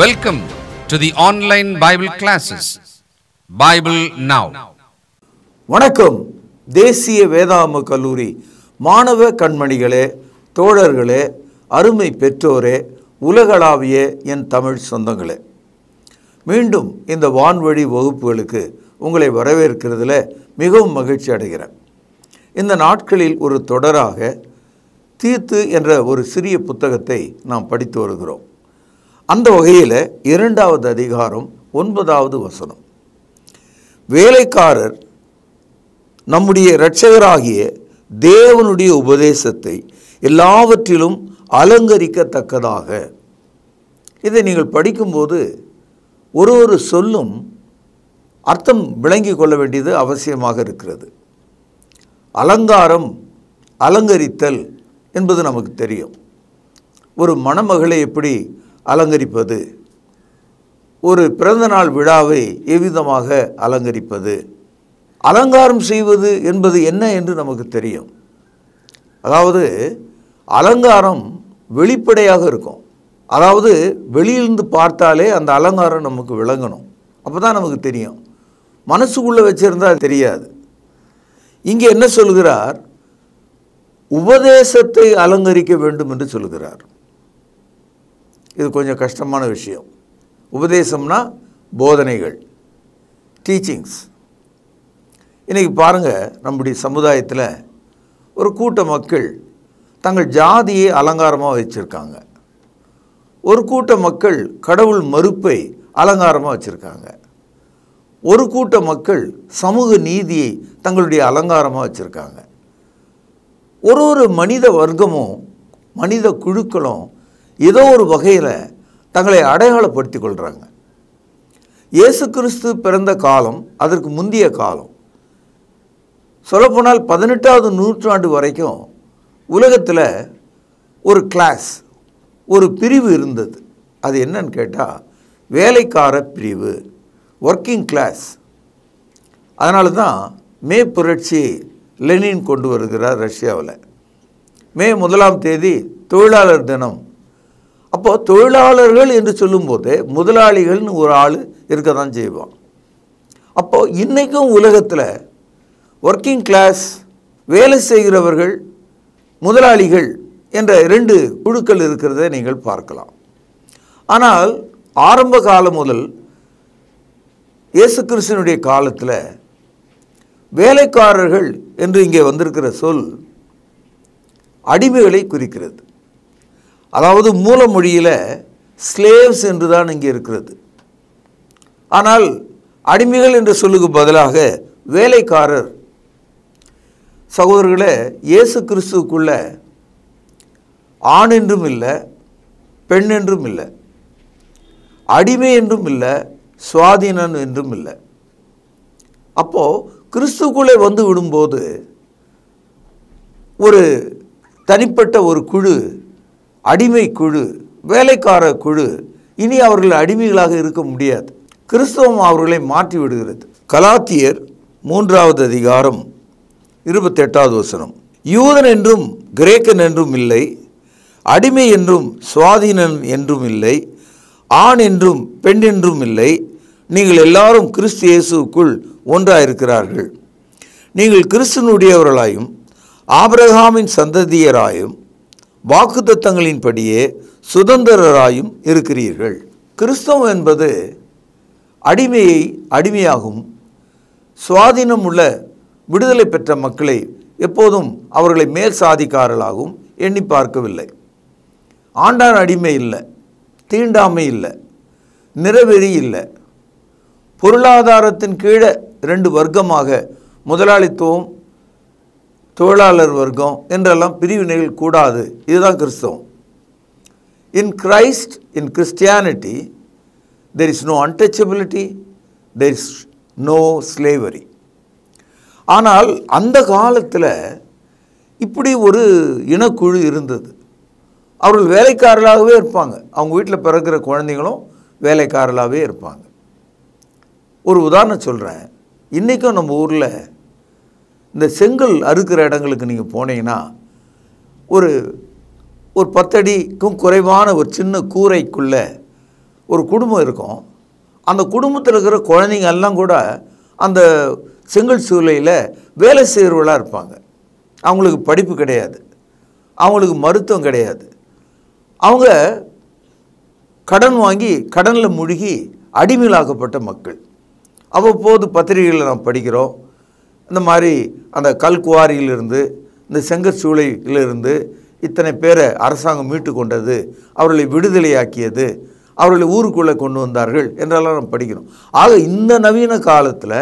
welcome to the online Bible classes Bible now வணக்கம் தேசிய வேதாம கல்லூரி மாணவ கண்மணிகளே தோழர்களே அருமை பெற்றோரே உலகளாவிய என் தமிழ் சொந்தங்களே மீண்டும் இந்த வான்வழி வகுப்புகளுக்கு உங்களை வரவேற்கிறதுல மிகவும் மகிழ்ச்சி அடைகிறேன் இந்த நாட்களில் ஒரு தொடராக தீர்த்து என்ற ஒரு சிறிய புத்தகத்தை நாம் படித்து வருகிறோம் அந்த வகையில் இரண்டாவது அதிகாரம் ஒன்பதாவது வசனம் வேலைக்காரர் நம்முடைய இரட்சகராகிய தேவனுடைய உபதேசத்தை எல்லாவற்றிலும் அலங்கரிக்கத்தக்கதாக இதை நீங்கள் படிக்கும்போது ஒரு ஒரு சொல்லும் அர்த்தம் விளங்கி கொள்ள வேண்டியது அவசியமாக இருக்கிறது அலங்காரம் அலங்கரித்தல் என்பது நமக்கு தெரியும் ஒரு மணமகளை எப்படி அலங்கரிப்பது ஒரு பிறந்தநாள் விழாவை எவ்விதமாக அலங்கரிப்பது அலங்காரம் செய்வது என்பது என்ன என்று நமக்கு தெரியும் அதாவது அலங்காரம் வெளிப்படையாக இருக்கும் அதாவது வெளியிலிருந்து பார்த்தாலே அந்த அலங்காரம் நமக்கு விளங்கணும் அப்போ தான் நமக்கு தெரியும் மனசுக்குள்ளே வச்சுருந்தால் தெரியாது இங்கே என்ன சொல்கிறார் உபதேசத்தை அலங்கரிக்க வேண்டும் என்று சொல்கிறார் இது கொஞ்சம் கஷ்டமான விஷயம் உபதேசம்னா போதனைகள் டீச்சிங்ஸ் இன்றைக்கி பாருங்கள் நம்முடைய சமுதாயத்தில் ஒரு கூட்ட மக்கள் தங்கள் ஜாதியை அலங்காரமாக வச்சுருக்காங்க ஒரு கூட்ட மக்கள் கடவுள் மறுப்பை அலங்காரமாக வச்சுருக்காங்க ஒரு கூட்ட மக்கள் சமூக நீதியை தங்களுடைய அலங்காரமாக வச்சுருக்காங்க ஒரு ஒரு மனித வர்க்கமும் மனித குழுக்களும் ஏதோ ஒரு வகையில் தங்களை அடையாளப்படுத்தி கொள்கிறாங்க இயேசு கிறிஸ்து பிறந்த காலம் அதற்கு முந்தைய காலம் சொல்லப்போனால் பதினெட்டாவது நூற்றாண்டு வரைக்கும் உலகத்தில் ஒரு கிளாஸ் ஒரு பிரிவு இருந்தது அது என்னன்னு கேட்டால் வேலைக்கார பிரிவு ஒர்க்கிங் கிளாஸ் அதனால தான் மே புரட்சி லெனின் கொண்டு வருகிறார் ரஷ்யாவில் மே முதலாம் தேதி தொழிலாளர் தினம் அப்போது தொழிலாளர்கள் என்று சொல்லும்போது முதலாளிகள்னு ஒரு ஆள் இருக்க தான் செய்வான் அப்போது இன்றைக்கும் உலகத்தில் ஒர்க்கிங் கிளாஸ் வேலை செய்கிறவர்கள் முதலாளிகள் என்ற ரெண்டு குழுக்கள் இருக்கிறத நீங்கள் பார்க்கலாம் ஆனால் ஆரம்ப காலம் முதல் இயேசு கிறிஸ்தனுடைய காலத்தில் வேலைக்காரர்கள் என்று இங்கே வந்திருக்கிற சொல் அடிமைகளை குறிக்கிறது அதாவது மூலமொழியில் ஸ்லேவ்ஸ் என்று தான் இங்கே இருக்கிறது ஆனால் அடிமைகள் என்று சொல்லுக்கு பதிலாக வேலைக்காரர் சகோதரர்களே இயேசு கிறிஸ்துக்குள்ள ஆண் என்றும் இல்லை பெண் என்றும் இல்லை அடிமை என்றும் இல்லை சுவாதீனன் என்றும் இல்லை அப்போது கிறிஸ்துக்குள்ளே வந்து விடும்போது ஒரு தனிப்பட்ட ஒரு குழு அடிமை குழு வேலைக்கார குழு இனி அவர்கள் அடிமைகளாக இருக்க முடியாது கிறிஸ்தவம் அவர்களை மாற்றி விடுகிறது கலாத்தியர் மூன்றாவது அதிகாரம் இருபத்தெட்டாவது வசனம் யூதன் என்றும் கிரேக்கன் என்றும் இல்லை அடிமை என்றும் சுவாதீனன் என்றும் இல்லை ஆண் என்றும் பெண் என்றும் இல்லை நீங்கள் எல்லாரும் கிறிஸ்து இயேசுக்குள் ஒன்றாயிருக்கிறார்கள் நீங்கள் கிறிஸ்தனுடையவர்களாயும் ஆபிரகாமின் சந்ததியராயும் வாக்குத்தத்தங்களின்படியே சுதந்திரராயும் இருக்கிறீர்கள் கிறிஸ்தவம் என்பது அடிமையை அடிமையாகும் சுவாதீனம் உள்ள விடுதலை பெற்ற மக்களை எப்போதும் அவர்களை மேல் சாதிக்காரர்களாகவும் எண்ணி பார்க்கவில்லை ஆண்டான் அடிமை இல்லை தீண்டாமை இல்லை நிறவெறி இல்லை பொருளாதாரத்தின் கீழே ரெண்டு வர்க்கமாக முதலாளித்துவம் தொழிலாளர் வர்க்கம் என்றெல்லாம் பிரிவினைகள் கூடாது இதுதான் கிறிஸ்தவம் in Christ in Christianity there is no untouchability there is no slavery ஆனால் அந்த காலத்தில் இப்படி ஒரு இனக்குழு இருந்தது அவர்கள் வேலைக்காரர்களாகவே இருப்பாங்க அவங்க வீட்டில் பிறக்கிற குழந்தைகளும் வேலைக்காரர்களாகவே இருப்பாங்க ஒரு உதாரணம் சொல்கிறேன் இன்றைக்கும் நம்ம ஊரில் இந்த செங்கல் அறுக்கிற இடங்களுக்கு நீங்கள் போனீங்கன்னா ஒரு ஒரு பத்தடிக்கும் குறைவான ஒரு சின்ன கூரைக்குள்ளே ஒரு குடும்பம் இருக்கும் அந்த குடும்பத்தில் இருக்கிற குழந்தைங்க எல்லாம் கூட அந்த செங்கல் சூளையில் வேலை செய்கிறவர்களாக இருப்பாங்க அவங்களுக்கு படிப்பு கிடையாது அவங்களுக்கு மருத்துவம் கிடையாது அவங்க கடன் வாங்கி கடனில் முழுகி அடிமையிலாக்கப்பட்ட மக்கள் அவ்வப்போது பத்திரிகைகளில் நாம் படிக்கிறோம் இந்த மாதிரி அந்த கல்குவாரியிலிருந்து இந்த செங்கச்சூளையிலிருந்து இத்தனை பேரை அரசாங்கம் மீட்டு கொண்டது அவர்களை விடுதலையாக்கியது அவர்களை ஊருக்குள்ளே கொண்டு வந்தார்கள் என்றெல்லாம் நம்ம படிக்கணும் ஆக இந்த நவீன காலத்தில்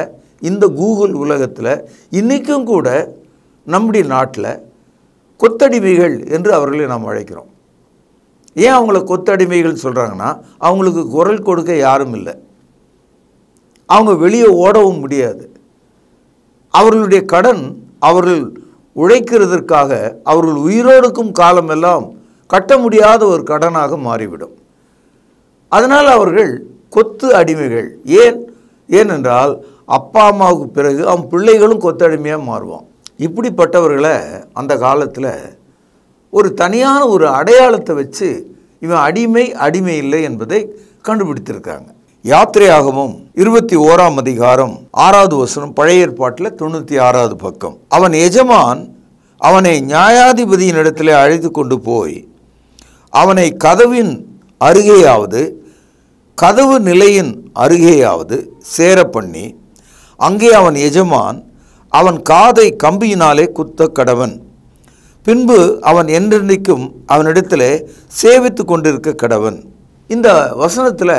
இந்த கூகுள் உலகத்தில் இன்றைக்கும் கூட நம்முடைய நாட்டில் கொத்தடிமைகள் என்று அவர்களை நாம் அழைக்கிறோம் ஏன் அவங்கள கொத்தடிமைகள் சொல்கிறாங்கன்னா அவங்களுக்கு குரல் கொடுக்க யாரும் இல்லை அவங்க வெளியே ஓடவும் முடியாது அவர்களுடைய கடன் அவர்கள் உழைக்கிறதற்காக அவர்கள் உயிரோடுக்கும் காலமெல்லாம் கட்ட முடியாத ஒரு கடனாக மாறிவிடும் அதனால் அவர்கள் கொத்து அடிமைகள் ஏன் ஏனென்றால் அப்பா அம்மாவுக்கு பிறகு அவன் பிள்ளைகளும் கொத்தடிமையாக மாறுவான் இப்படிப்பட்டவர்களை அந்த காலத்தில் ஒரு தனியான ஒரு அடையாளத்தை வச்சு இவன் அடிமை அடிமை இல்லை என்பதை கண்டுபிடித்திருக்காங்க யாத்திரையாகவும் இருபத்தி ஓராம் அதிகாரம் ஆறாவது வசனம் பழைய ஏற்பாட்டில் தொண்ணூற்றி ஆறாவது பக்கம் அவன் எஜமான் அவனை நியாயாதிபதியின் இடத்துல அழைத்து கொண்டு போய் அவனை கதவின் அருகேயாவது கதவு நிலையின் அருகேயாவது சேர பண்ணி அங்கே அவன் எஜமான் அவன் காதை கம்பியினாலே குத்த கடவன் பின்பு அவன் என்றென்றைக்கும் அவனிடத்தில் சேவித்து கொண்டிருக்க கடவன் இந்த வசனத்தில்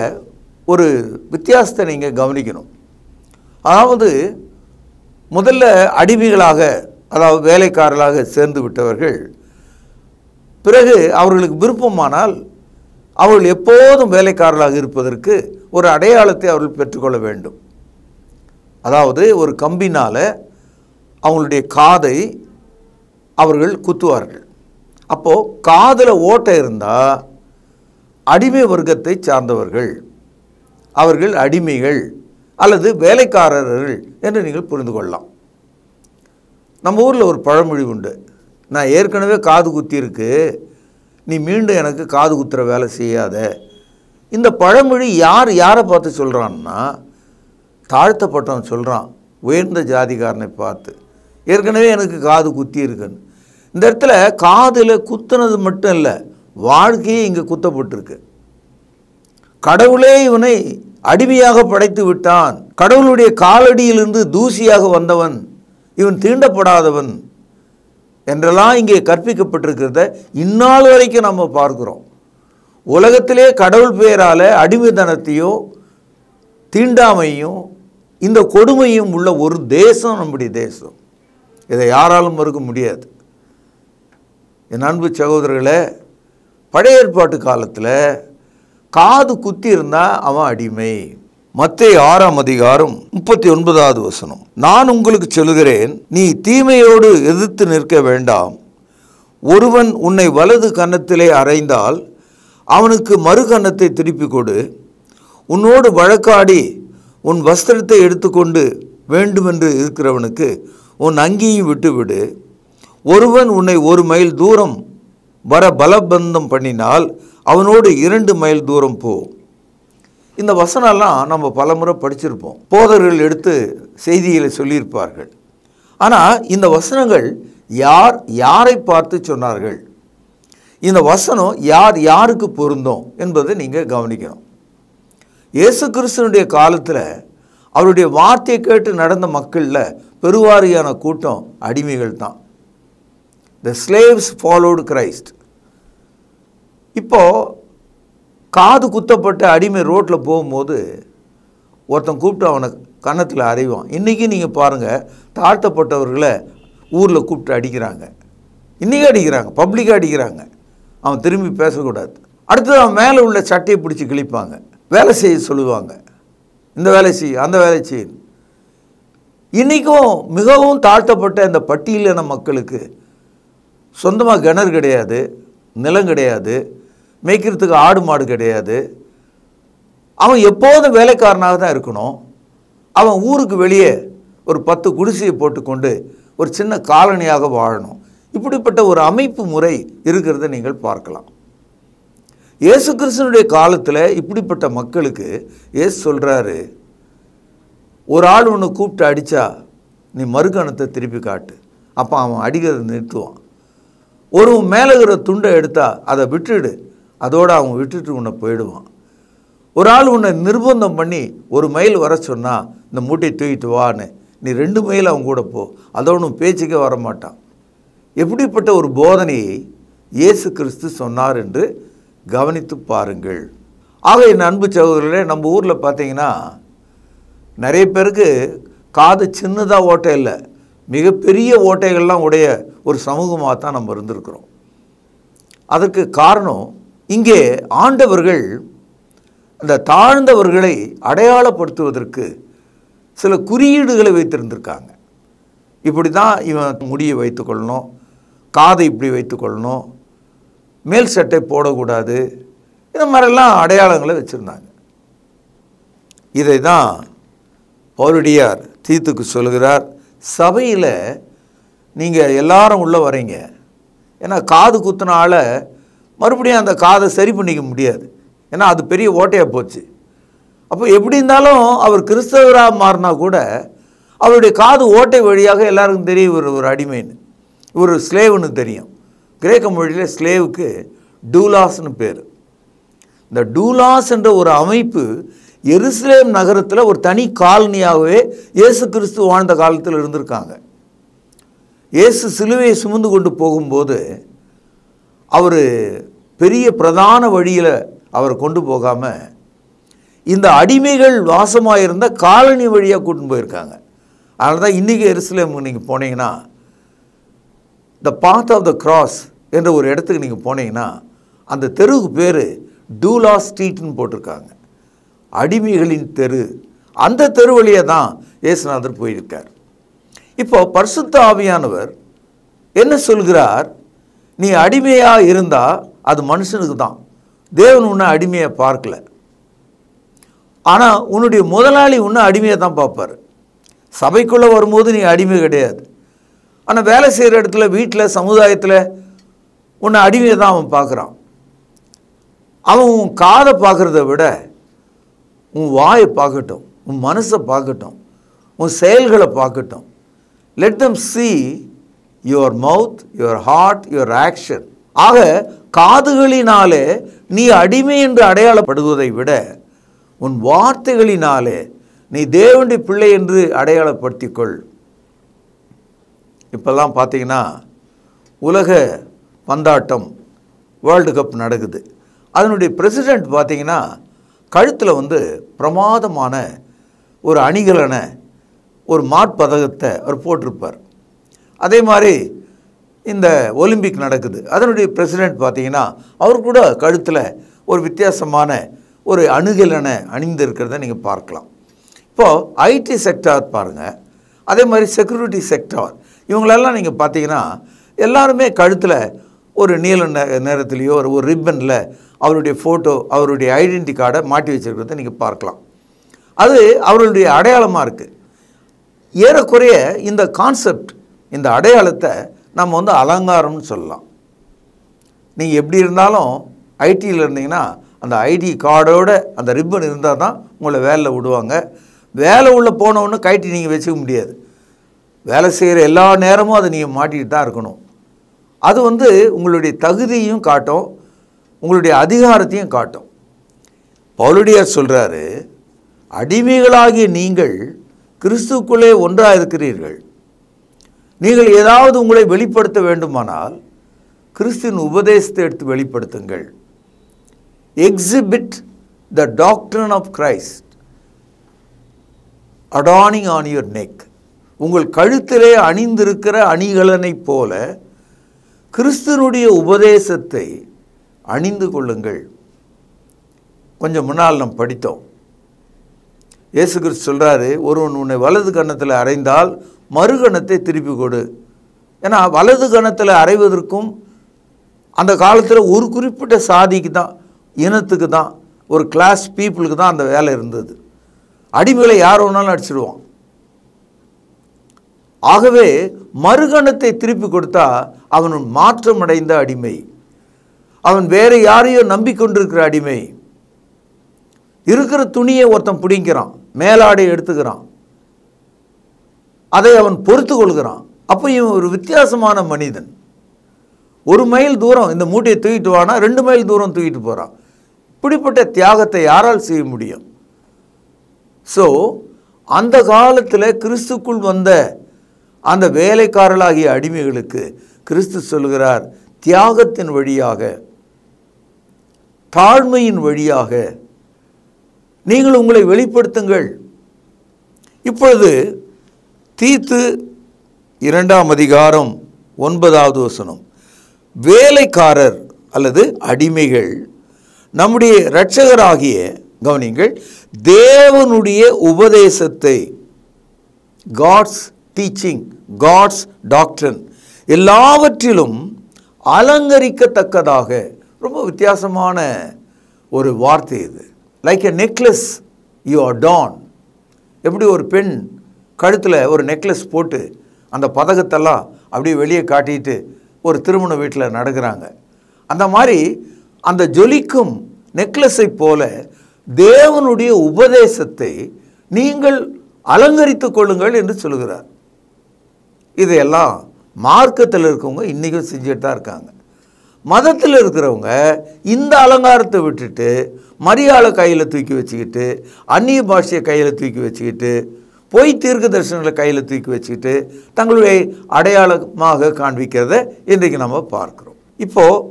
ஒரு வித்தியாசத்தை நீங்கள் கவனிக்கணும் அதாவது முதல்ல அடிமைகளாக அதாவது வேலைக்காரர்களாக சேர்ந்து விட்டவர்கள் பிறகு அவர்களுக்கு விருப்பமானால் அவர்கள் எப்போதும் வேலைக்காரர்களாக இருப்பதற்கு ஒரு அடையாளத்தை அவர்கள் பெற்றுக்கொள்ள வேண்டும் அதாவது ஒரு கம்பினால் அவங்களுடைய காதை அவர்கள் குத்துவார்கள் அப்போது காதில் ஓட்டை இருந்தால் அடிமை வர்க்கத்தை சார்ந்தவர்கள் அவர்கள் அடிமைகள் அல்லது வேலைக்காரர்கள் என்று நீங்கள் புரிந்து கொள்ளலாம் நம்ம ஊரில் ஒரு பழமொழி உண்டு நான் ஏற்கனவே காது குத்திருக்கு நீ மீண்டும் எனக்கு காது குத்துற வேலை செய்யாத இந்த பழமொழி யார் யாரை பார்த்து சொல்கிறான்னா தாழ்த்தப்பட்டவன் சொல்கிறான் உயர்ந்த ஜாதிகாரனை பார்த்து ஏற்கனவே எனக்கு காது குத்தி இருக்குன்னு இந்த இடத்துல காதில் குத்துனது மட்டும் இல்லை வாழ்க்கையே இங்கே குத்தப்பட்டிருக்கு கடவுளே இவனை அடிமையாக படைத்து விட்டான் கடவுளுடைய காலடியிலிருந்து தூசியாக வந்தவன் இவன் தீண்டப்படாதவன் என்றெல்லாம் இங்கே கற்பிக்கப்பட்டிருக்கிறத இந்நாள் வரைக்கும் நம்ம பார்க்கிறோம் உலகத்திலே கடவுள் பெயரால் அடிமைதனத்தையும் தீண்டாமையும் இந்த கொடுமையும் உள்ள ஒரு தேசம் நம்முடைய தேசம் இதை யாராலும் மறுக்க முடியாது என் அன்பு சகோதரர்களை பழைய ஏற்பாட்டு காலத்தில் காது குத்தி இருந்தா அவன் அடிமை மத்திய ஆறாம் அதிகாரம் முப்பத்தி ஒன்பதாவது வசனம் நான் உங்களுக்கு சொல்கிறேன் நீ தீமையோடு எதிர்த்து நிற்க வேண்டாம் ஒருவன் உன்னை வலது கன்னத்திலே அறைந்தால் அவனுக்கு மறு கன்னத்தை திருப்பி கொடு உன்னோடு வழக்காடி உன் வஸ்திரத்தை எடுத்துக்கொண்டு வேண்டுமென்று இருக்கிறவனுக்கு உன் அங்கேயும் விட்டுவிடு ஒருவன் உன்னை ஒரு மைல் தூரம் வர பலபந்தம் பண்ணினால் அவனோடு இரண்டு மைல் தூரம் போ இந்த வசனெல்லாம் நம்ம பலமுறை படிச்சிருப்போம் போதர்கள் எடுத்து செய்திகளை சொல்லியிருப்பார்கள் ஆனால் இந்த வசனங்கள் யார் யாரை பார்த்து சொன்னார்கள் இந்த வசனம் யார் யாருக்கு பொருந்தும் என்பதை நீங்கள் கவனிக்கணும் இயேசு கிறிஸ்தனுடைய காலத்தில் அவருடைய வார்த்தையை கேட்டு நடந்த மக்களில் பெருவாரியான கூட்டம் அடிமைகள் தான் த ஸ்லேவ்ஸ் ஃபாலோடு கிரைஸ்ட் இப்போது காது குத்தப்பட்ட அடிமை ரோட்டில் போகும்போது ஒருத்தன் கூப்பிட்டு அவனை கன்னத்தில் அறிவான் இன்றைக்கி நீங்கள் பாருங்கள் தாழ்த்தப்பட்டவர்களை ஊரில் கூப்பிட்டு அடிக்கிறாங்க இன்றைக்கி அடிக்கிறாங்க பப்ளிக்காக அடிக்கிறாங்க அவன் திரும்பி பேசக்கூடாது அடுத்தது அவன் மேலே உள்ள சட்டையை பிடிச்சி கிழிப்பாங்க வேலை செய்ய சொல்லுவாங்க இந்த வேலை செய் அந்த வேலை செய் இன்றைக்கும் மிகவும் தாழ்த்தப்பட்ட இந்த பட்டியலின மக்களுக்கு சொந்தமாக கிணறு கிடையாது நிலம் கிடையாது மேய்க்கிறதுக்கு ஆடு மாடு கிடையாது அவன் எப்போதும் வேலைக்காரனாக தான் இருக்கணும் அவன் ஊருக்கு வெளியே ஒரு பத்து குடிசையை போட்டுக்கொண்டு ஒரு சின்ன காலனியாக வாழணும் இப்படிப்பட்ட ஒரு அமைப்பு முறை இருக்கிறத நீங்கள் பார்க்கலாம் இயேசு கிருஷ்ணனுடைய காலத்தில் இப்படிப்பட்ட மக்களுக்கு ஏசு சொல்கிறாரு ஒரு ஆள் ஒன்று கூப்பிட்டு அடித்தா நீ மறுகணத்தை திருப்பி காட்டு அப்போ அவன் அடிக்கிறத நிறுத்துவான் ஒரு மேலே இருக்கிற துண்டை எடுத்தால் அதை விட்டுடு அதோடு அவங்க விட்டுட்டு உன்னை போயிடுவான் ஒரு ஆள் உன்னை நிர்பந்தம் பண்ணி ஒரு மைல் வர சொன்னால் இந்த மூட்டை தூக்கிட்டு வான்னு நீ ரெண்டு மைல் அவன் கூட போ அதோனும் பேச்சுக்கே வரமாட்டான் எப்படிப்பட்ட ஒரு போதனையை இயேசு கிறிஸ்து சொன்னார் என்று கவனித்து பாருங்கள் ஆக என் அன்பு சகோதரர்களே நம்ம ஊரில் பார்த்தீங்கன்னா நிறைய பேருக்கு காது சின்னதாக ஓட்டை இல்லை மிகப்பெரிய ஓட்டைகள்லாம் உடைய ஒரு சமூகமாக தான் நம்ம இருந்திருக்கிறோம் அதற்கு காரணம் இங்கே ஆண்டவர்கள் அந்த தாழ்ந்தவர்களை அடையாளப்படுத்துவதற்கு சில குறியீடுகளை வைத்திருந்திருக்காங்க இப்படி தான் இவன் முடியை வைத்துக்கொள்ளணும் காதை இப்படி வைத்துக்கொள்ளணும் மேல் சட்டை போடக்கூடாது இந்த மாதிரிலாம் அடையாளங்களை வச்சுருந்தாங்க இதை தான் பௌரடியார் தீத்துக்கு சொல்கிறார் சபையில் நீங்கள் எல்லாரும் உள்ளே வரீங்க ஏன்னா காது குத்தின மறுபடியும் அந்த காதை சரி பண்ணிக்க முடியாது ஏன்னா அது பெரிய ஓட்டையாக போச்சு அப்போ எப்படி இருந்தாலும் அவர் கிறிஸ்தவராக மாறினா கூட அவருடைய காது ஓட்டை வழியாக எல்லாருக்கும் தெரியும் இவர் ஒரு அடிமைன்னு இவர் ஸ்லேவுன்னு தெரியும் கிரேக்க மொழியில் ஸ்லேவுக்கு டூலாஸ்னு பேர் இந்த டூலாஸ் என்ற ஒரு அமைப்பு எருசலேம் நகரத்தில் ஒரு தனி காலனியாகவே இயேசு கிறிஸ்து வாழ்ந்த காலத்தில் இருந்திருக்காங்க இயேசு சிலுவையை சுமந்து கொண்டு போகும்போது அவர் பெரிய பிரதான வழியில் அவரை கொண்டு போகாமல் இந்த அடிமைகள் வாசமாக இருந்த காலனி வழியாக கூட்டின்னு போயிருக்காங்க அதனால தான் இன்றைக்கி எருசலேமுக்கு நீங்கள் போனீங்கன்னா த பாத் ஆஃப் த கிராஸ் என்ற ஒரு இடத்துக்கு நீங்கள் போனீங்கன்னா அந்த தெருவுக்கு பேர் டூலா ஸ்ட்ரீட்னு போட்டிருக்காங்க அடிமைகளின் தெரு அந்த தெரு வழியாக தான் இயேசுநாதர் போயிருக்கார் இப்போ பரிசுத்த ஆவியானவர் என்ன சொல்கிறார் நீ அடிமையாக இருந்தால் அது மனுஷனுக்கு தான் தேவன் உன்னை அடிமையை பார்க்கல ஆனால் உன்னுடைய முதலாளி உன்னை அடிமையை தான் பார்ப்பார் சபைக்குள்ளே வரும்போது நீ அடிமை கிடையாது ஆனால் வேலை செய்கிற இடத்துல வீட்டில் சமுதாயத்தில் உன்னை அடிமையை தான் அவன் பார்க்குறான் அவன் உன் காதை பார்க்குறத விட உன் வாயை பார்க்கட்டும் உன் மனசை பார்க்கட்டும் உன் செயல்களை பார்க்கட்டும் let them see your mouth your heart your action ஆக காதுகளினாலே நீ அடிமை என்று அடையாளப்படுவதை விட உன் வார்த்தைகளினாலே நீ தேவண்டி பிள்ளை என்று அடையாளப்படுத்திக்கொள் இப்போல்லாம் பார்த்தீங்கன்னா உலக பந்தாட்டம் வேர்ல்டு கப் நடக்குது அதனுடைய பிரசிடெண்ட் பார்த்தீங்கன்னா கழுத்தில் வந்து பிரமாதமான ஒரு அணிகலனை ஒரு மாட்பதகத்தை அவர் போட்டிருப்பார் அதே மாதிரி இந்த ஒலிம்பிக் நடக்குது அதனுடைய பிரசிடெண்ட் பார்த்தீங்கன்னா அவர் கூட கழுத்தில் ஒரு வித்தியாசமான ஒரு அணுகலனை அணிந்திருக்கிறத நீங்கள் பார்க்கலாம் இப்போது ஐடி செக்டார் பாருங்கள் அதே மாதிரி செக்யூரிட்டி செக்டார் இவங்களெல்லாம் நீங்கள் பார்த்தீங்கன்னா எல்லாருமே கழுத்தில் ஒரு நீல நேரத்துலேயோ ஒரு ஒரு ரிப்பனில் அவருடைய ஃபோட்டோ அவருடைய ஐடென்டி கார்டை மாட்டி வச்சுருக்கிறத நீங்கள் பார்க்கலாம் அது அவர்களுடைய அடையாளமாக இருக்குது ஏறக்குறைய இந்த கான்செப்ட் இந்த அடையாளத்தை நம்ம வந்து அலங்காரம்னு சொல்லலாம் நீங்கள் எப்படி இருந்தாலும் ஐடியில் இருந்தீங்கன்னா அந்த ஐடி கார்டோட அந்த ரிப்பன் இருந்தால் தான் உங்களை வேலையில் விடுவாங்க வேலை உள்ளே போனவொன்னு கைட்டி நீங்கள் வச்சுக்க முடியாது வேலை செய்கிற எல்லா நேரமும் அதை நீங்கள் மாட்டிகிட்டு தான் இருக்கணும் அது வந்து உங்களுடைய தகுதியும் காட்டும் உங்களுடைய அதிகாரத்தையும் காட்டும் பவுலடியார் சொல்கிறாரு அடிமைகளாகிய நீங்கள் கிறிஸ்துக்குள்ளே ஒன்றாக இருக்கிறீர்கள் நீங்கள் ஏதாவது உங்களை வெளிப்படுத்த வேண்டுமானால் கிறிஸ்தின் உபதேசத்தை எடுத்து வெளிப்படுத்துங்கள் exhibit the doctrine of Christ adorning on your neck உங்கள் கழுத்திலே அணிந்திருக்கிற அணிகலனை போல கிறிஸ்தனுடைய உபதேசத்தை அணிந்து கொள்ளுங்கள் கொஞ்சம் முன்னால் நாம் படித்தோம் இயேசு கிறிஸ்து சொல்கிறாரு ஒருவன் உன்னை வலது கன்னத்தில் அறைந்தால் மறுகணத்தை திருப்பி கொடு ஏன்னா வலது கணத்தில் அறைவதற்கும் அந்த காலத்தில் ஒரு குறிப்பிட்ட சாதிக்கு தான் இனத்துக்கு தான் ஒரு கிளாஸ் பீப்புளுக்கு தான் அந்த வேலை இருந்தது அடிமைகளை யார் ஒன்றாலும் அடிச்சிடுவான் ஆகவே மறுகணத்தை திருப்பி கொடுத்தா அவன் மாற்றமடைந்த அடிமை அவன் வேறு யாரையோ நம்பிக்கொண்டிருக்கிற அடிமை இருக்கிற துணியை ஒருத்தன் பிடிங்கிறான் மேலாடை எடுத்துக்கிறான் அதை அவன் பொறுத்து கொள்கிறான் அப்போ இவன் ஒரு வித்தியாசமான மனிதன் ஒரு மைல் தூரம் இந்த மூட்டையை தூக்கிட்டு வானா ரெண்டு மைல் தூரம் தூக்கிட்டு போகிறான் இப்படிப்பட்ட தியாகத்தை யாரால் செய்ய முடியும் ஸோ அந்த காலத்தில் கிறிஸ்துக்குள் வந்த அந்த வேலைக்காரர்களாகிய அடிமைகளுக்கு கிறிஸ்து சொல்கிறார் தியாகத்தின் வழியாக தாழ்மையின் வழியாக நீங்கள் உங்களை வெளிப்படுத்துங்கள் இப்பொழுது தீத்து இரண்டாம் அதிகாரம் ஒன்பதாவது வசனம் வேலைக்காரர் அல்லது அடிமைகள் நம்முடைய இரட்சகராகிய கவனிங்கள் தேவனுடைய உபதேசத்தை காட்ஸ் டீச்சிங் காட்ஸ் டாக்டர் எல்லாவற்றிலும் அலங்கரிக்கத்தக்கதாக ரொம்ப வித்தியாசமான ஒரு வார்த்தை இது like a necklace you are don எப்படி ஒரு பெண் கழுத்தில் ஒரு நெக்லஸ் போட்டு அந்த பதகத்தெல்லாம் அப்படியே வெளியே காட்டிட்டு ஒரு திருமண வீட்டில் நடக்கிறாங்க அந்த மாதிரி அந்த ஜொலிக்கும் நெக்லஸை போல தேவனுடைய உபதேசத்தை நீங்கள் அலங்கரித்து கொள்ளுங்கள் என்று சொல்கிறார் இதையெல்லாம் மார்க்கத்தில் இருக்கவங்க இன்றைக்கும் செஞ்சுட்டு தான் இருக்காங்க மதத்தில் இருக்கிறவங்க இந்த அலங்காரத்தை விட்டுட்டு மரியாதை கையில் தூக்கி வச்சுக்கிட்டு அந்நிய பாஷையை கையில் தூக்கி வச்சுக்கிட்டு போய் தீர்க்க தரிசனங்களை கையில் தூக்கி வச்சுக்கிட்டு தங்களுடைய அடையாளமாக காண்பிக்கிறத இன்றைக்கு நம்ம பார்க்குறோம் இப்போது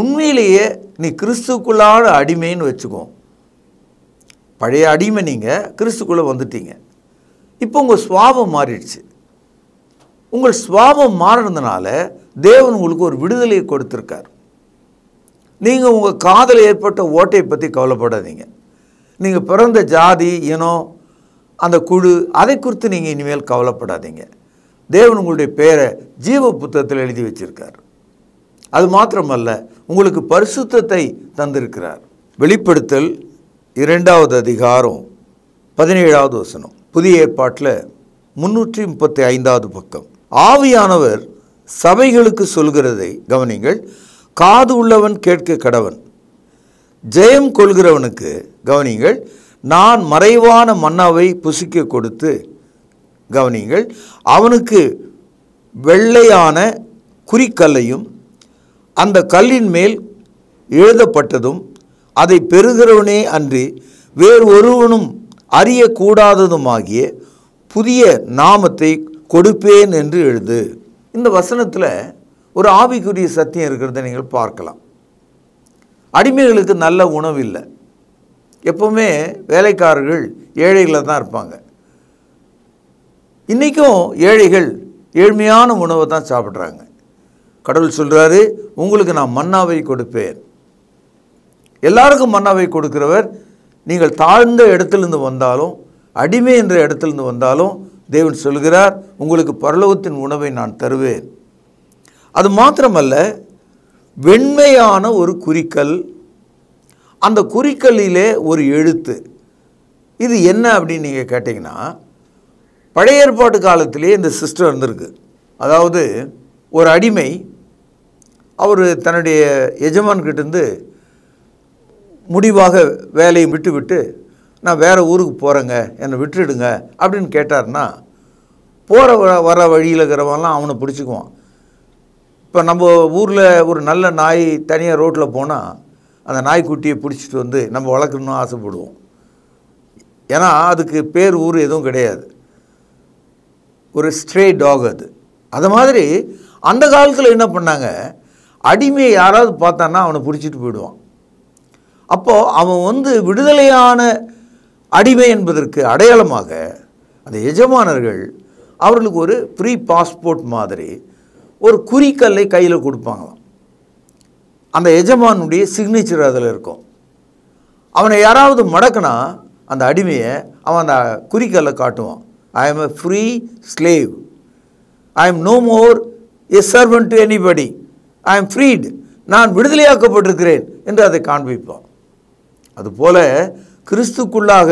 உண்மையிலேயே நீ கிறிஸ்துக்குள்ளான அடிமைன்னு வச்சுக்கோ பழைய அடிமை நீங்கள் கிறிஸ்துக்குள்ளே வந்துட்டீங்க இப்போ உங்கள் சுவாபம் மாறிடுச்சு உங்கள் சுவாபம் மாறினதுனால தேவன் உங்களுக்கு ஒரு விடுதலையை கொடுத்துருக்கார் நீங்கள் உங்கள் காதல் ஏற்பட்ட ஓட்டையை பற்றி கவலைப்படாதீங்க நீங்கள் பிறந்த ஜாதி இனம் அந்த குழு அதை குறித்து நீங்கள் இனிமேல் கவலைப்படாதீங்க தேவன் உங்களுடைய பேரை ஜீவ புத்தகத்தில் எழுதி வச்சிருக்கார் அது மாத்திரமல்ல உங்களுக்கு பரிசுத்தத்தை தந்திருக்கிறார் வெளிப்படுத்தல் இரண்டாவது அதிகாரம் பதினேழாவது வசனம் புதிய ஏற்பாட்டில் முன்னூற்றி முப்பத்தி ஐந்தாவது பக்கம் ஆவியானவர் சபைகளுக்கு சொல்கிறதை கவனிங்கள் காது உள்ளவன் கேட்க கடவன் ஜெயம் கொள்கிறவனுக்கு கவனிங்கள் நான் மறைவான மன்னாவை புசிக்க கொடுத்து கவனிங்கள் அவனுக்கு வெள்ளையான குறிக்கல்லையும் அந்த கல்லின் மேல் எழுதப்பட்டதும் அதை பெறுகிறவனே அன்றி வேறு ஒருவனும் அறியக்கூடாததுமாகிய புதிய நாமத்தை கொடுப்பேன் என்று எழுது இந்த வசனத்தில் ஒரு ஆவிக்குரிய சத்தியம் இருக்கிறத நீங்கள் பார்க்கலாம் அடிமைகளுக்கு நல்ல உணவு இல்லை எப்போவுமே வேலைக்காரர்கள் ஏழைகளாக தான் இருப்பாங்க இன்றைக்கும் ஏழைகள் ஏழ்மையான உணவை தான் சாப்பிட்றாங்க கடவுள் சொல்கிறாரு உங்களுக்கு நான் மன்னாவை கொடுப்பேன் எல்லாருக்கும் மன்னாவை கொடுக்கிறவர் நீங்கள் தாழ்ந்த இடத்துலேருந்து வந்தாலும் அடிமை என்ற இடத்துலேருந்து வந்தாலும் தேவன் சொல்கிறார் உங்களுக்கு பரலோகத்தின் உணவை நான் தருவேன் அது மாத்திரமல்ல வெண்மையான ஒரு குறிக்கல் அந்த குறிக்கல்லிலே ஒரு எழுத்து இது என்ன அப்படின்னு நீங்கள் கேட்டிங்கன்னா பழைய ஏற்பாட்டு காலத்திலே இந்த சிஸ்டம் இருந்திருக்கு அதாவது ஒரு அடிமை அவர் தன்னுடைய எஜமான்கிட்டேருந்து முடிவாக வேலையை விட்டு விட்டு நான் வேறு ஊருக்கு போகிறேங்க என்னை விட்டுடுங்க அப்படின்னு கேட்டார்னா போகிற வர வழியில் இருக்கிறவன்லாம் அவனை பிடிச்சிக்குவான் இப்போ நம்ம ஊரில் ஒரு நல்ல நாய் தனியாக ரோட்டில் போனால் அந்த நாய்க்குட்டியை பிடிச்சிட்டு வந்து நம்ம வளர்க்கணும்னு ஆசைப்படுவோம் ஏன்னா அதுக்கு பேர் ஊர் எதுவும் கிடையாது ஒரு ஸ்ட்ரே டாக் அது அது மாதிரி அந்த காலத்தில் என்ன பண்ணாங்க அடிமையை யாராவது பார்த்தான்னா அவனை பிடிச்சிட்டு போயிடுவான் அப்போது அவன் வந்து விடுதலையான அடிமை என்பதற்கு அடையாளமாக அந்த எஜமானர்கள் அவர்களுக்கு ஒரு ப்ரீ பாஸ்போர்ட் மாதிரி ஒரு குறிக்கல்லை கையில் கொடுப்பாங்களாம் அந்த எஜமானுடைய சிக்னேச்சர் அதில் இருக்கும் அவனை யாராவது மடக்குனா அந்த அடிமையை அவன் அந்த குறிக்கல்ல காட்டுவான் I am a free slave I am no more a servant to anybody I am freed நான் விடுதலையாக்கப்பட்டிருக்கிறேன் என்று அதை காண்பிப்பான் அதுபோல கிறிஸ்துக்குள்ளாக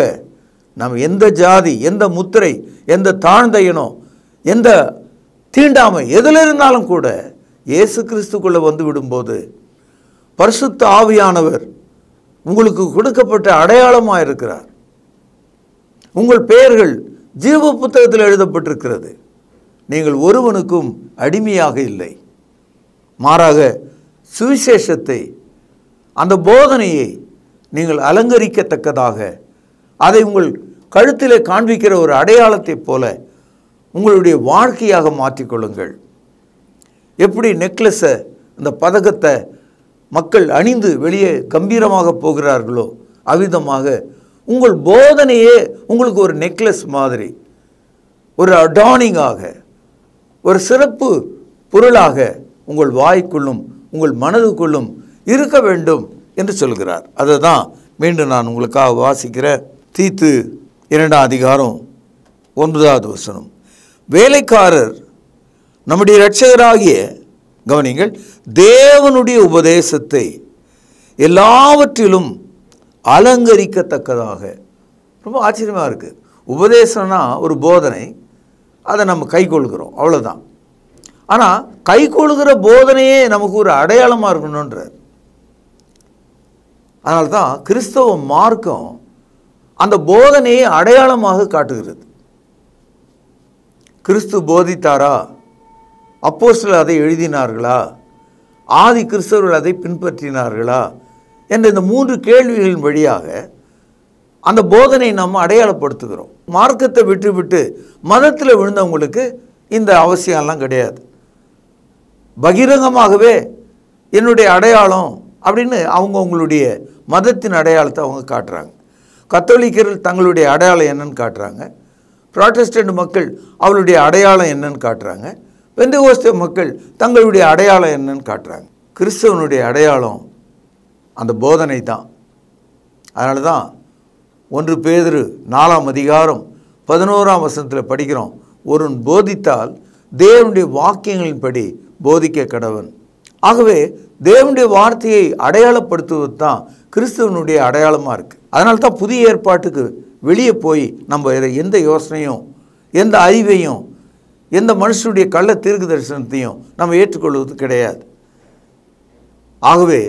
நம் எந்த ஜாதி எந்த முத்திரை எந்த தாழ்ந்த இனம் எந்த தீண்டாமை எதில் இருந்தாலும் கூட இயேசு கிறிஸ்துக்குள்ளே வந்து விடும்போது பரிசுத்த ஆவியானவர் உங்களுக்கு கொடுக்கப்பட்ட அடையாளமாக இருக்கிறார் உங்கள் பெயர்கள் ஜீவ புத்தகத்தில் எழுதப்பட்டிருக்கிறது நீங்கள் ஒருவனுக்கும் அடிமையாக இல்லை மாறாக சுவிசேஷத்தை அந்த போதனையை நீங்கள் அலங்கரிக்கத்தக்கதாக அதை உங்கள் கழுத்தில் காண்பிக்கிற ஒரு அடையாளத்தைப் போல உங்களுடைய வாழ்க்கையாக மாற்றிக்கொள்ளுங்கள் எப்படி நெக்லஸை அந்த பதக்கத்தை மக்கள் அணிந்து வெளியே கம்பீரமாக போகிறார்களோ அவ்விதமாக உங்கள் போதனையே உங்களுக்கு ஒரு நெக்லஸ் மாதிரி ஒரு அடானிங்காக ஒரு சிறப்பு பொருளாக உங்கள் வாய்க்குள்ளும் உங்கள் மனதுக்குள்ளும் இருக்க வேண்டும் என்று சொல்கிறார் அதை தான் மீண்டும் நான் உங்களுக்காக வாசிக்கிற தீத்து இரண்டாம் அதிகாரம் ஒன்பதாவது வசனம் வேலைக்காரர் நம்முடைய இரட்சகராகிய கவனிங்கள் தேவனுடைய உபதேசத்தை எல்லாவற்றிலும் அலங்கரிக்கத்தக்கதாக ரொம்ப ஆச்சரியமாக இருக்குது உபதேசம்னா ஒரு போதனை அதை நம்ம கை கொள்கிறோம் அவ்வளோதான் ஆனால் கை கொள்கிற போதனையே நமக்கு ஒரு அடையாளமாக இருக்கணுன்றார் அதனால தான் கிறிஸ்தவ மார்க்கம் அந்த போதனையை அடையாளமாக காட்டுகிறது கிறிஸ்து போதித்தாரா அப்போஸ்டல் அதை எழுதினார்களா ஆதி கிறிஸ்தவர்கள் அதை பின்பற்றினார்களா என்ற இந்த மூன்று கேள்விகளின் வழியாக அந்த போதனை நாம் அடையாளப்படுத்துகிறோம் மார்க்கத்தை விட்டுவிட்டு மதத்தில் விழுந்தவங்களுக்கு இந்த அவசியம்லாம் கிடையாது பகிரங்கமாகவே என்னுடைய அடையாளம் அப்படின்னு அவங்கவுங்களுடைய மதத்தின் அடையாளத்தை அவங்க காட்டுறாங்க கத்தோலிக்கர்கள் தங்களுடைய அடையாளம் என்னன்னு காட்டுறாங்க ப்ராட்டஸ்டன்ட் மக்கள் அவளுடைய அடையாளம் என்னன்னு காட்டுறாங்க வெந்தகோஸ்த மக்கள் தங்களுடைய அடையாளம் என்னன்னு காட்டுறாங்க கிறிஸ்தவனுடைய அடையாளம் அந்த போதனை தான் அதனால தான் ஒன்று பேதரு நாலாம் அதிகாரம் பதினோராம் வசனத்தில் படிக்கிறோம் ஒரு போதித்தால் தேவனுடைய வாக்கியங்களின்படி போதிக்க கடவன் ஆகவே தேவனுடைய வார்த்தையை அடையாளப்படுத்துவது தான் கிறிஸ்தவனுடைய அடையாளமாக இருக்குது அதனால தான் புதிய ஏற்பாட்டுக்கு வெளியே போய் நம்ம எந்த யோசனையும் எந்த அறிவையும் எந்த மனுஷனுடைய கள்ள தீர்க்கு தரிசனத்தையும் நம்ம ஏற்றுக்கொள்வது கிடையாது ஆகவே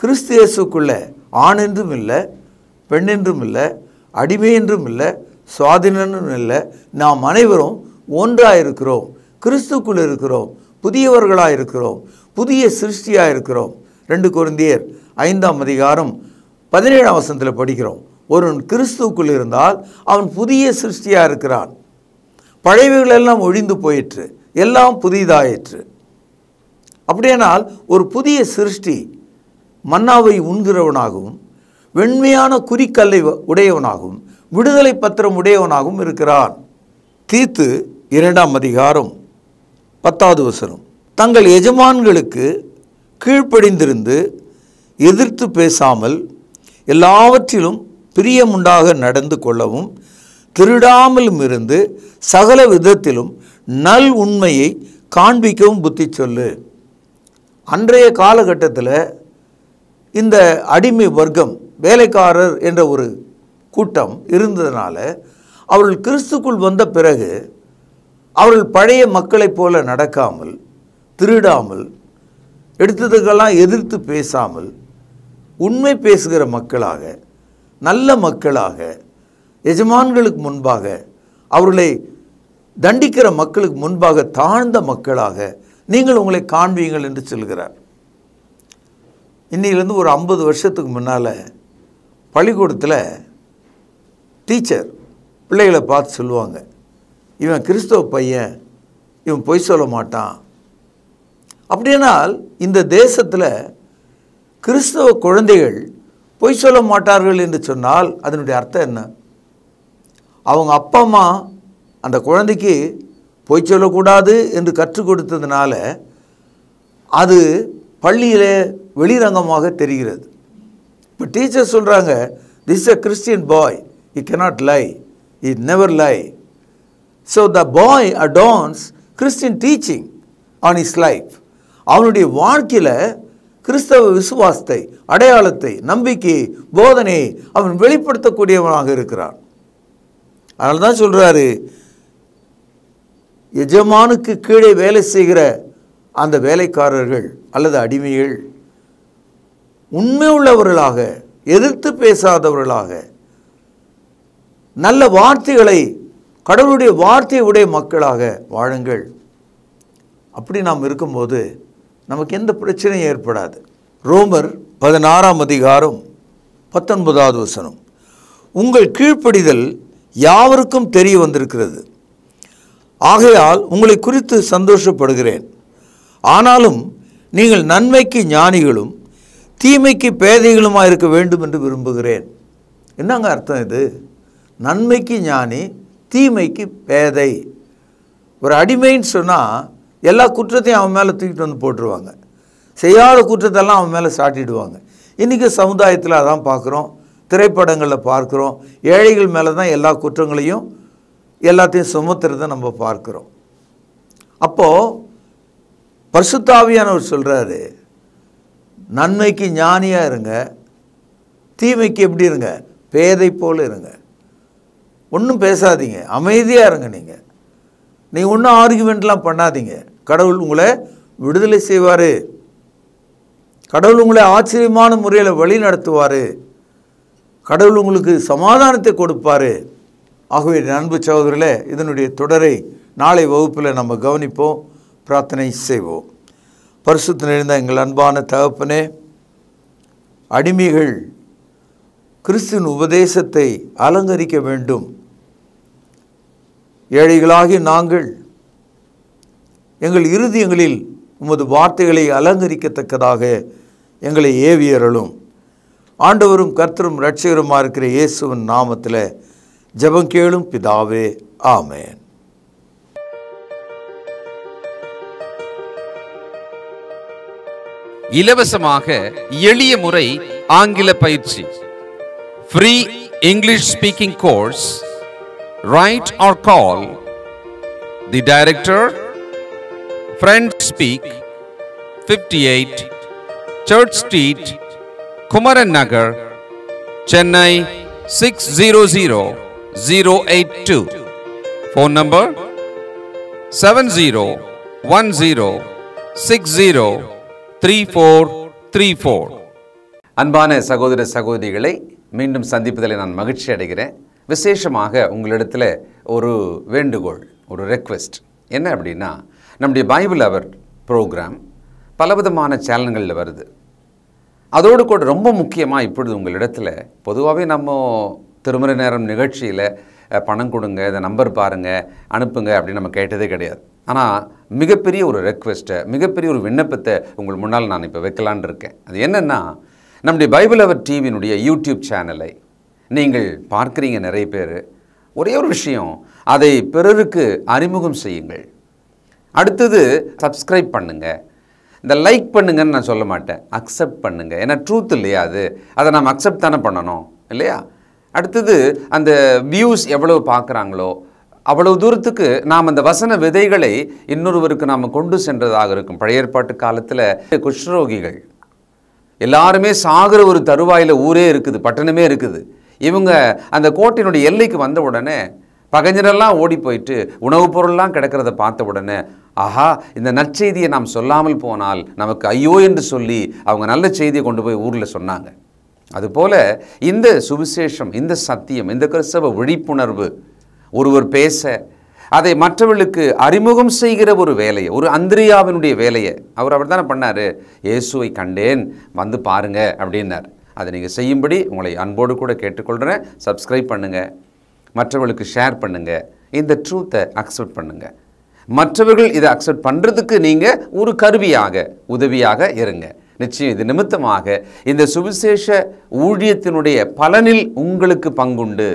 கிறிஸ்து இயேசுக்குள்ள ஆண் என்றும் இல்லை பெண் என்றும் இல்லை அடிமை என்றும் இல்லை சுவாதினும் இல்லை நாம் அனைவரும் ஒன்றாக இருக்கிறோம் கிறிஸ்துக்குள் இருக்கிறோம் புதியவர்களாக இருக்கிறோம் புதிய சிருஷ்டியாக இருக்கிறோம் ரெண்டு குருந்தியர் ஐந்தாம் அதிகாரம் பதினேழாம் வசனத்தில் படிக்கிறோம் ஒருவன் கிறிஸ்துக்குள் இருந்தால் அவன் புதிய சிருஷ்டியாக இருக்கிறான் எல்லாம் ஒழிந்து போயிற்று எல்லாம் புதிதாயிற்று அப்படியானால் ஒரு புதிய சிருஷ்டி மன்னாவை உண்கிறவனாகவும் வெண்மையான குறிக்கல்லை உடையவனாகவும் விடுதலை பத்திரம் உடையவனாகவும் இருக்கிறான் தீத்து இரண்டாம் அதிகாரம் பத்தாவது வசனம் தங்கள் எஜமான்களுக்கு கீழ்ப்படிந்திருந்து எதிர்த்து பேசாமல் எல்லாவற்றிலும் பிரியமுண்டாக நடந்து கொள்ளவும் திருடாமலும் இருந்து சகல விதத்திலும் நல் உண்மையை காண்பிக்கவும் புத்தி சொல்லு அன்றைய காலகட்டத்தில் இந்த அடிமை வர்க்கம் வேலைக்காரர் என்ற ஒரு கூட்டம் இருந்ததுனால அவர்கள் கிறிஸ்துக்குள் வந்த பிறகு அவர்கள் பழைய மக்களைப் போல நடக்காமல் திருடாமல் எடுத்ததுக்கெல்லாம் எதிர்த்து பேசாமல் உண்மை பேசுகிற மக்களாக நல்ல மக்களாக எஜமான்களுக்கு முன்பாக அவர்களை தண்டிக்கிற மக்களுக்கு முன்பாக தாழ்ந்த மக்களாக நீங்கள் உங்களை காண்பீங்கள் என்று சொல்கிறார் இன்னிலேருந்து ஒரு ஐம்பது வருஷத்துக்கு முன்னால் பள்ளிக்கூடத்தில் டீச்சர் பிள்ளைகளை பார்த்து சொல்லுவாங்க இவன் கிறிஸ்தவ பையன் இவன் பொய் சொல்ல மாட்டான் அப்படியானால் இந்த தேசத்தில் கிறிஸ்தவ குழந்தைகள் பொய் சொல்ல மாட்டார்கள் என்று சொன்னால் அதனுடைய அர்த்தம் என்ன அவங்க அப்பா அம்மா அந்த குழந்தைக்கு பொய் சொல்லக்கூடாது என்று கற்றுக் கொடுத்ததுனால அது பள்ளியில் வெளிரங்கமாக தெரிகிறது இப்போ டீச்சர் சொல்கிறாங்க this a Christian boy I cannot lie I never lie so the boy adorns Christian teaching on his life அவனுடைய வாழ்க்கையில் கிறிஸ்தவ விசுவாசத்தை அடையாளத்தை நம்பிக்கை போதனையை அவன் வெளிப்படுத்தக்கூடியவனாக இருக்கிறான் அதனால தான் சொல்கிறாரு எஜமானுக்கு கீழே வேலை செய்கிற அந்த வேலைக்காரர்கள் அல்லது அடிமைகள் உண்மை உள்ளவர்களாக எதிர்த்து பேசாதவர்களாக நல்ல வார்த்தைகளை கடவுளுடைய வார்த்தை உடைய மக்களாக வாழுங்கள் அப்படி நாம் இருக்கும்போது நமக்கு எந்த பிரச்சனையும் ஏற்படாது ரோமர் பதினாறாம் அதிகாரம் பத்தொன்பதாவது வசனம் உங்கள் கீழ்ப்படிதல் யாவருக்கும் தெரிய வந்திருக்கிறது ஆகையால் உங்களை குறித்து சந்தோஷப்படுகிறேன் ஆனாலும் நீங்கள் நன்மைக்கு ஞானிகளும் தீமைக்கு பேதைகளுமாக இருக்க வேண்டும் என்று விரும்புகிறேன் என்னங்க அர்த்தம் இது நன்மைக்கு ஞானி தீமைக்கு பேதை ஒரு அடிமைன்னு சொன்னால் எல்லா குற்றத்தையும் அவன் மேலே தூக்கிட்டு வந்து போட்டுருவாங்க செய்யாத குற்றத்தெல்லாம் அவன் மேலே சாட்டிடுவாங்க இன்றைக்கி சமுதாயத்தில் அதான் பார்க்குறோம் திரைப்படங்களில் பார்க்குறோம் ஏழைகள் மேலே தான் எல்லா குற்றங்களையும் எல்லாத்தையும் சுமத்துறதை நம்ம பார்க்குறோம் அப்போது பர்சுத்தாவியானவர் சொல்கிறாரு நன்மைக்கு ஞானியாக இருங்க தீமைக்கு எப்படி இருங்க பேதை போல் இருங்க ஒன்றும் பேசாதீங்க அமைதியாக இருங்க நீங்கள் நீங்கள் ஒன்றும் ஆர்குமெண்ட்லாம் பண்ணாதீங்க கடவுள் உங்களை விடுதலை செய்வார் கடவுள் உங்களை ஆச்சரியமான முறையில் வழி நடத்துவார் கடவுள் உங்களுக்கு சமாதானத்தை கொடுப்பார் ஆகவே அன்பு சகோதரில் இதனுடைய தொடரை நாளை வகுப்பில் நம்ம கவனிப்போம் பிரார்த்தனை செய்வோம் பரிசுத்த நிறைந்த எங்கள் அன்பான தகப்பனே அடிமைகள் கிறிஸ்துவின் உபதேசத்தை அலங்கரிக்க வேண்டும் ஏழைகளாகி நாங்கள் எங்கள் இறுதியங்களில் உமது வார்த்தைகளை அலங்கரிக்கத்தக்கதாக எங்களை ஏவியறலும் ஆண்டவரும் கர்த்தரும் ரட்சிகருமா இருக்கிற இயேசுவின் நாமத்தில் ஜபம் கேளும் பிதாவே ஆமேன் இலவசமாக எளிய முறை ஆங்கில பயிற்சி English speaking course write or call the director Kumaran Nagar Chennai six zero zero zero eight two phone number seven zero one zero six zero three four three four அன்பான சகோதர சகோதரிகளை மீண்டும் சந்திப்பதில் நான் மகிழ்ச்சி அடைகிறேன் விசேஷமாக உங்களிடத்தில் ஒரு வேண்டுகோள் ஒரு ரெக்வெஸ்ட் என்ன அப்படின்னா நம்முடைய பைபிள் அவர் ப்ரோக்ராம் பலவிதமான சேனல்களில் வருது அதோடு கூட ரொம்ப முக்கியமாக இப்பொழுது உங்களிடத்தில் பொதுவாகவே நம்ம திருமண நேரம் நிகழ்ச்சியில் பணம் கொடுங்க இதை நம்பர் பாருங்கள் அனுப்புங்க அப்படின்னு நம்ம கேட்டதே கிடையாது ஆனால் மிகப்பெரிய ஒரு ரெக்வெஸ்ட்டை மிகப்பெரிய ஒரு விண்ணப்பத்தை உங்கள் முன்னால் நான் இப்போ வைக்கலான் இருக்கேன் அது என்னென்னா நம்முடைய பைபிள் அவர் டிவியினுடைய யூடியூப் சேனலை நீங்கள் பார்க்குறீங்க நிறைய பேர் ஒரே ஒரு விஷயம் அதை பிறருக்கு அறிமுகம் செய்யுங்கள் அடுத்தது சப்ஸ்கிரைப் பண்ணுங்கள் இந்த லைக் பண்ணுங்கன்னு நான் சொல்ல மாட்டேன் அக்செப்ட் பண்ணுங்கள் ஏன்னா ட்ரூத் இல்லையா அது அதை நாம் அக்செப்ட் தானே பண்ணணும் இல்லையா அடுத்தது அந்த வியூஸ் எவ்வளோ பார்க்குறாங்களோ அவ்வளவு தூரத்துக்கு நாம் அந்த வசன விதைகளை இன்னொருவருக்கு நாம் கொண்டு சென்றதாக இருக்கும் பழைய ஏற்பாட்டு காலத்தில் குஷ்ரோகிகள் எல்லாருமே சாகிற ஒரு தருவாயில் ஊரே இருக்குது பட்டணமே இருக்குது இவங்க அந்த கோட்டையினுடைய எல்லைக்கு வந்த உடனே பகைஞரெல்லாம் ஓடி போயிட்டு உணவுப் பொருள்லாம் கிடக்கிறத பார்த்த உடனே ஆஹா இந்த நற்செய்தியை நாம் சொல்லாமல் போனால் நமக்கு ஐயோ என்று சொல்லி அவங்க நல்ல செய்தியை கொண்டு போய் ஊரில் சொன்னாங்க அதுபோல் இந்த சுவிசேஷம் இந்த சத்தியம் இந்த கிறிஸ்தவ விழிப்புணர்வு ஒருவர் பேச அதை மற்றவர்களுக்கு அறிமுகம் செய்கிற ஒரு வேலையை ஒரு அந்திரியாவினுடைய வேலையை அவர் அவர் தானே பண்ணார் இயேசுவை கண்டேன் வந்து பாருங்க அப்படின்னார் அதை நீங்கள் செய்யும்படி உங்களை அன்போடு கூட கேட்டுக்கொள்கிறேன் சப்ஸ்கிரைப் பண்ணுங்கள் மற்றவர்களுக்கு ஷேர் பண்ணுங்கள் இந்த ட்ரூத்தை அக்செப்ட் பண்ணுங்கள் மற்றவர்கள் இதை அக்செப்ட் பண்ணுறதுக்கு நீங்கள் ஒரு கருவியாக உதவியாக இருங்க நிச்சயம் இது நிமித்தமாக இந்த சுவிசேஷ ஊழியத்தினுடைய பலனில் உங்களுக்கு பங்குண்டு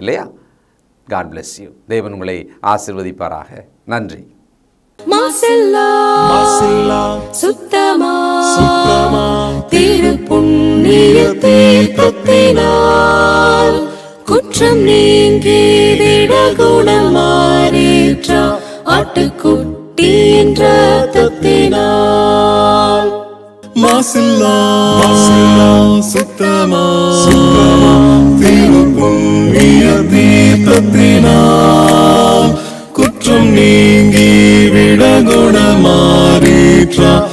இல்லையா காட் பிளஸ் யூ தேவன் உங்களை ஆசிர்வதிப்பாராக நன்றி சுத்தமா சுத்தமா திரு புண்ணிய தீர்த்தத்தினால் குற்றம் நீங்கிவிட குணமாறேற்றா ஆட்டுக்குட்டி என்ற தத்தினால் மாசில்லா சுத்தமா தீர்த்தத்தினால் குற்றம் நீங்கி விட குணமாறேற்றா